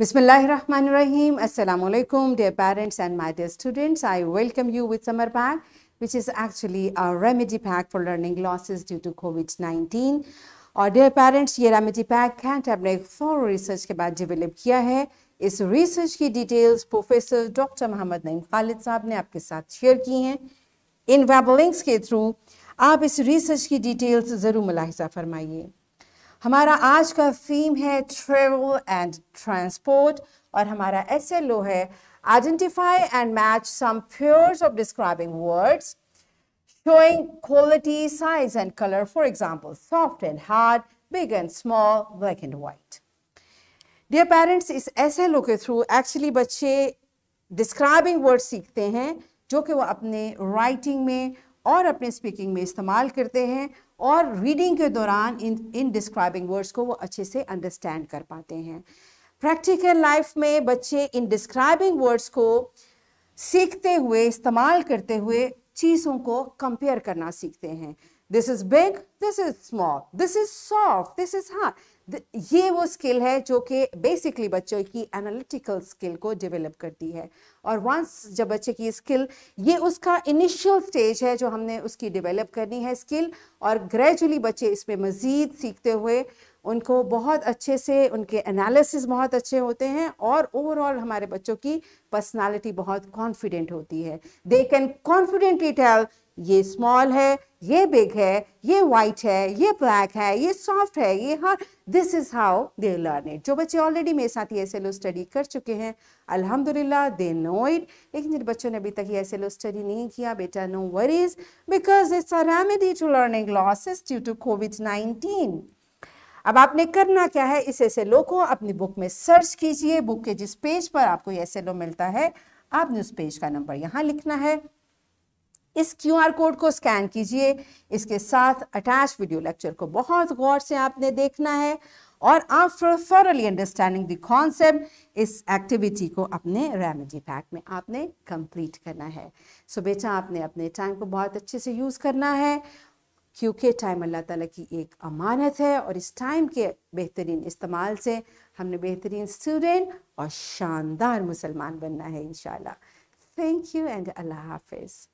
Bismillahirrahmanirrahim. Assalamu alaikum, dear parents and my dear students. I welcome you with Summer Pack, which is actually a remedy pack for learning losses due to COVID 19. और dear parents ये remedy pack है हमने एक for research के बाद develop किया है इस रिसर्च की details professor doctor Mohammad Naeem Khalid साहब ने आपके साथ शेयर की हैं इन वेब लिंक्स के थ्रू आप इस रिसर्च की डिटेल्स ज़रूर मुलाहिजा फरमाइए हमारा आज का थीम है ट्रेवल एंड ट्रांसपोर्ट और हमारा एस एल ओ है identify and match some pairs of describing words showing quality size and colour for example soft and hard big and small black and white dear parents इस S L O के through actually बच्चे describing word सीखते हैं जो कि वो अपने writing में और अपने स्पीकिंग में इस्तेमाल करते हैं और रीडिंग के दौरान इन इन डिस्क्राइबिंग वर्ड्स को वो अच्छे से अंडरस्टैंड कर पाते हैं प्रैक्टिकल लाइफ में बच्चे इन डिस्क्राइबिंग वर्ड्स को सीखते हुए इस्तेमाल करते हुए चीज़ों को कंपेयर करना सीखते हैं this is big this is small this is soft this is hard ये वो स्किल है जो कि बेसिकली बच्चों की एनालिटिकल स्किल को डेवलप करती है और वंस जब बच्चे की स्किल ये उसका इनिशियल स्टेज है जो हमने उसकी डेवलप करनी है स्किल और ग्रेजुअली बच्चे इसमें मज़ीद सीखते हुए उनको बहुत अच्छे से उनके एनालिसिस बहुत अच्छे होते हैं और ओवरऑल हमारे बच्चों की पर्सनालिटी बहुत कॉन्फिडेंट होती है दे कैन कॉन्फिडेंटली टेल ये स्मॉल है ये बिग है ये वाइट है ये ब्लैक है ये सॉफ्ट है ये hard this is how they learn it जो बच्चे ऑलरेडी मेरे साथ ही लो स्टडी कर चुके हैं अल्हम्दुलिल्लाह दे नो इट लेकिन जिन बच्चों ने अभी तक ये लो स्टडी नहीं किया बेटा no worries because it's a remedy to learning losses due to COVID nineteen अब आपने करना क्या है इस एस को अपनी बुक में सर्च कीजिए बुक के जिस पेज पर आपको ये लो मिलता है आपने उस पेज का नंबर यहाँ लिखना है इस क्यू आर कोड को स्कैन कीजिए इसके साथ अटैच वीडियो लेक्चर को बहुत गौर से आपने देखना है और after fully understanding the concept इस एक्टिविटी को अपने रेमेडी पैक में आपने कंप्लीट करना है सो so, बेटा आपने अपने टाइम को बहुत अच्छे से यूज़ करना है क्योंकि टाइम अल्लाह ताला की एक अमानत है और इस टाइम के बेहतरीन इस्तेमाल से हमने बेहतरीन स्टूडेंट और शानदार मुसलमान बनना है इन थैंक यू एंड अल्लाह हाफिज़